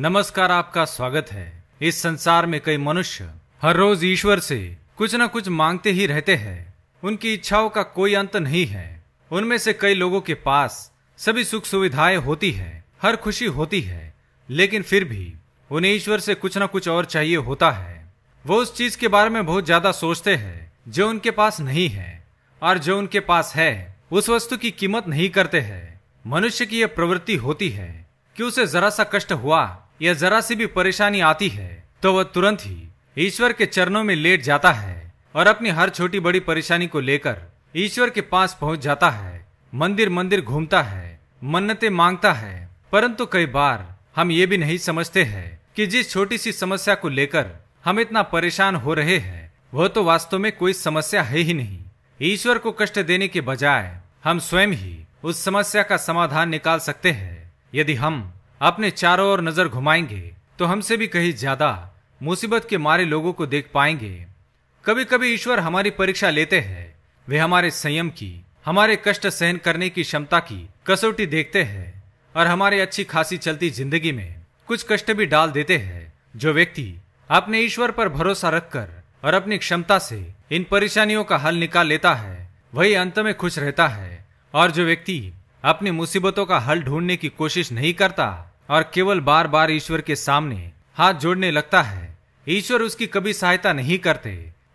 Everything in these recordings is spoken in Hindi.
नमस्कार आपका स्वागत है इस संसार में कई मनुष्य हर रोज ईश्वर से कुछ न कुछ मांगते ही रहते हैं उनकी इच्छाओं का कोई अंत नहीं है उनमें से कई लोगों के पास सभी सुख सुविधाएं होती है हर खुशी होती है लेकिन फिर भी उन्हें ईश्वर से कुछ न कुछ और चाहिए होता है वो उस चीज के बारे में बहुत ज्यादा सोचते हैं जो उनके पास नहीं है और जो उनके पास है उस वस्तु की कीमत नहीं करते हैं मनुष्य की यह प्रवृत्ति होती है कि उसे जरा सा कष्ट हुआ या जरा सी भी परेशानी आती है तो वह तुरंत ही ईश्वर के चरणों में लेट जाता है और अपनी हर छोटी बड़ी परेशानी को लेकर ईश्वर के पास पहुंच जाता है मंदिर मंदिर घूमता है मन्नतें मांगता है परंतु कई बार हम ये भी नहीं समझते हैं कि जिस छोटी सी समस्या को लेकर हम इतना परेशान हो रहे हैं वह तो वास्तव में कोई समस्या है ही नहीं ईश्वर को कष्ट देने के बजाय हम स्वयं ही उस समस्या का समाधान निकाल सकते हैं यदि हम अपने चारों ओर नजर घुमाएंगे तो हमसे भी कहीं ज्यादा मुसीबत के मारे लोगों को देख पाएंगे कभी कभी ईश्वर हमारी परीक्षा लेते हैं वे हमारे संयम की हमारे कष्ट सहन करने की क्षमता की कसौटी देखते हैं और हमारे अच्छी खासी चलती जिंदगी में कुछ कष्ट भी डाल देते हैं जो व्यक्ति अपने ईश्वर पर भरोसा रखकर और अपनी क्षमता से इन परेशानियों का हल निकाल लेता है वही अंत में खुश रहता है और जो व्यक्ति अपनी मुसीबतों का हल ढूंढने की कोशिश नहीं करता और केवल बार बार ईश्वर के सामने हाथ जोड़ने लगता है ईश्वर उसकी कभी सहायता नहीं करते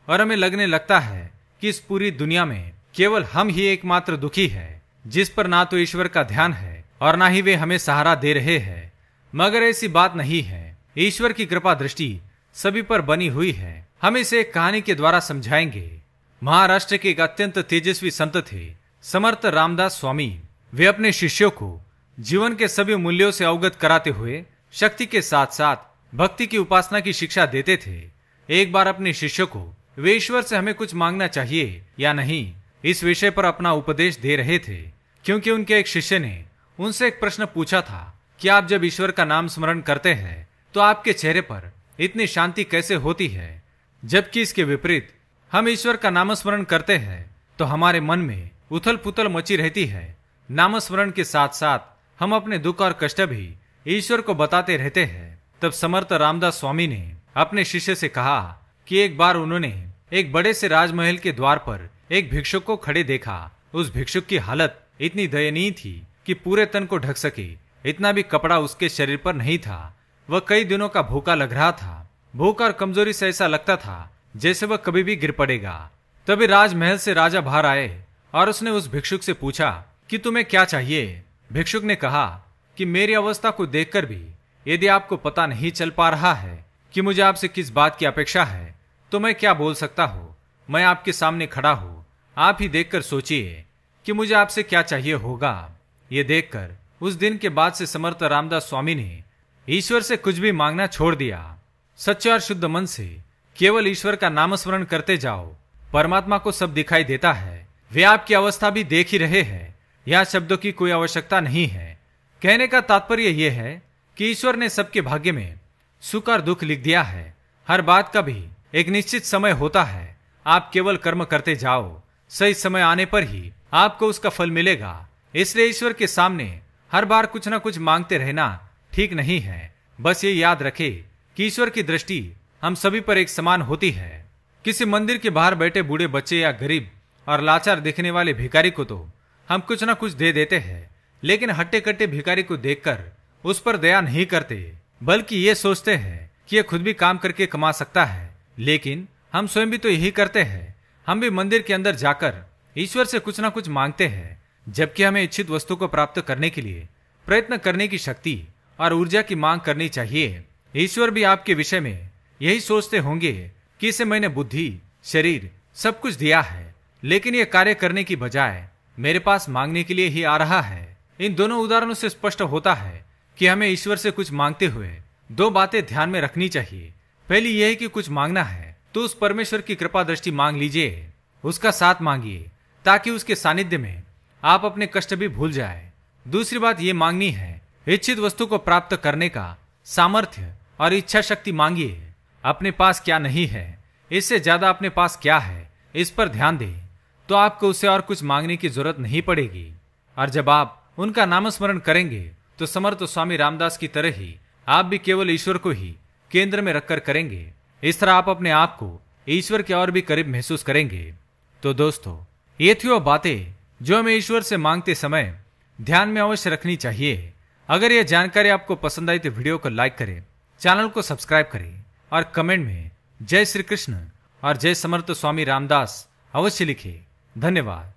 और हमें लगने लगता है कि इस पूरी दुनिया में केवल हम ही एकमात्र दुखी है जिस पर ना तो ईश्वर का ध्यान है और ना ही वे हमें सहारा दे रहे हैं मगर ऐसी बात नहीं है ईश्वर की कृपा दृष्टि सभी पर बनी हुई है हम इसे एक कहानी के द्वारा समझाएंगे महाराष्ट्र के एक अत्यंत तेजस्वी संत थे समर्थ रामदास स्वामी वे अपने शिष्यों को जीवन के सभी मूल्यों से अवगत कराते हुए शक्ति के साथ साथ भक्ति की उपासना की शिक्षा देते थे एक बार अपने शिष्य को वे ईश्वर से हमें कुछ मांगना चाहिए या नहीं इस विषय पर अपना उपदेश दे रहे थे क्योंकि उनके एक शिष्य ने उनसे एक प्रश्न पूछा था कि आप जब ईश्वर का नाम स्मरण करते हैं तो आपके चेहरे पर इतनी शांति कैसे होती है जबकि इसके विपरीत हम ईश्वर का नामस्मरण करते हैं तो हमारे मन में उथल पुथल मची रहती है नामस्मरण के साथ साथ हम अपने दुख और कष्ट भी ईश्वर को बताते रहते हैं तब समर्थ रामदास स्वामी ने अपने शिष्य से कहा कि एक बार उन्होंने एक बड़े से राजमहल के द्वार पर एक भिक्षुक को खड़े देखा उस भिक्षुक की हालत इतनी दयनीय थी कि पूरे तन को ढक सके इतना भी कपड़ा उसके शरीर पर नहीं था वह कई दिनों का भूखा लग रहा था भूख और कमजोरी से ऐसा लगता था जैसे वह कभी भी गिर पड़ेगा तभी राजमहल से राजा बाहर आए और उसने उस भिक्षुक से पूछा कि तुम्हें क्या चाहिए भिक्षुक ने कहा कि मेरी अवस्था को देखकर भी यदि आपको पता नहीं चल पा रहा है कि मुझे आपसे किस बात की अपेक्षा है तो मैं क्या बोल सकता हूँ मैं आपके सामने खड़ा हूँ आप ही देखकर सोचिए कि मुझे आपसे क्या चाहिए होगा ये देखकर उस दिन के बाद से समर्थ रामदास स्वामी ने ईश्वर से कुछ भी मांगना छोड़ दिया सच्चे और शुद्ध मन से केवल ईश्वर का नाम स्मरण करते जाओ परमात्मा को सब दिखाई देता है वे आपकी अवस्था भी देख ही रहे हैं यह शब्दों की कोई आवश्यकता नहीं है कहने का तात्पर्य यह है कि ईश्वर ने सबके भाग्य में सुख और दुख लिख दिया है हर बात का भी एक निश्चित समय होता है आप केवल कर्म करते जाओ सही समय आने पर ही आपको उसका फल मिलेगा इसलिए ईश्वर के सामने हर बार कुछ ना कुछ मांगते रहना ठीक नहीं है बस ये याद रखे कि ईश्वर की दृष्टि हम सभी पर एक समान होती है किसी मंदिर के बाहर बैठे बूढ़े बच्चे या गरीब और लाचार दिखने वाले भिखारी को तो हम कुछ ना कुछ दे देते हैं लेकिन हट्टे कट्टे भिखारी को देखकर उस पर दया नहीं करते बल्कि ये सोचते हैं कि ये खुद भी काम करके कमा सकता है लेकिन हम स्वयं भी तो यही करते हैं हम भी मंदिर के अंदर जाकर ईश्वर से कुछ ना कुछ मांगते हैं जबकि हमें इच्छित वस्तु को प्राप्त करने के लिए प्रयत्न करने की शक्ति और ऊर्जा की मांग करनी चाहिए ईश्वर भी आपके विषय में यही सोचते होंगे कि इसे मैंने बुद्धि शरीर सब कुछ दिया है लेकिन ये कार्य करने की बजाय मेरे पास मांगने के लिए ही आ रहा है इन दोनों उदाहरणों से स्पष्ट होता है कि हमें ईश्वर से कुछ मांगते हुए दो बातें ध्यान में रखनी चाहिए पहली यह है कि कुछ मांगना है तो उस परमेश्वर की कृपा दृष्टि मांग लीजिए उसका साथ मांगिए ताकि उसके सानिध्य में आप अपने कष्ट भी भूल जाए दूसरी बात ये मांगनी है इच्छित वस्तु को प्राप्त करने का सामर्थ्य और इच्छा शक्ति मांगिए अपने पास क्या नहीं है इससे ज्यादा अपने पास क्या है इस पर ध्यान दें तो आपको उसे और कुछ मांगने की जरूरत नहीं पड़ेगी और जब आप उनका नामस्मरण करेंगे तो समर्थ स्वामी रामदास की तरह ही आप भी केवल ईश्वर को ही केंद्र में रखकर करेंगे इस तरह आप अपने आप को ईश्वर के और भी करीब महसूस करेंगे तो दोस्तों ये थी वो बातें जो हमें ईश्वर से मांगते समय ध्यान में अवश्य रखनी चाहिए अगर यह जानकारी आपको पसंद आई तो वीडियो को लाइक करें चैनल को सब्सक्राइब करें और कमेंट में जय श्री कृष्ण और जय समर्थ स्वामी रामदास अवश्य लिखें धन्यवाद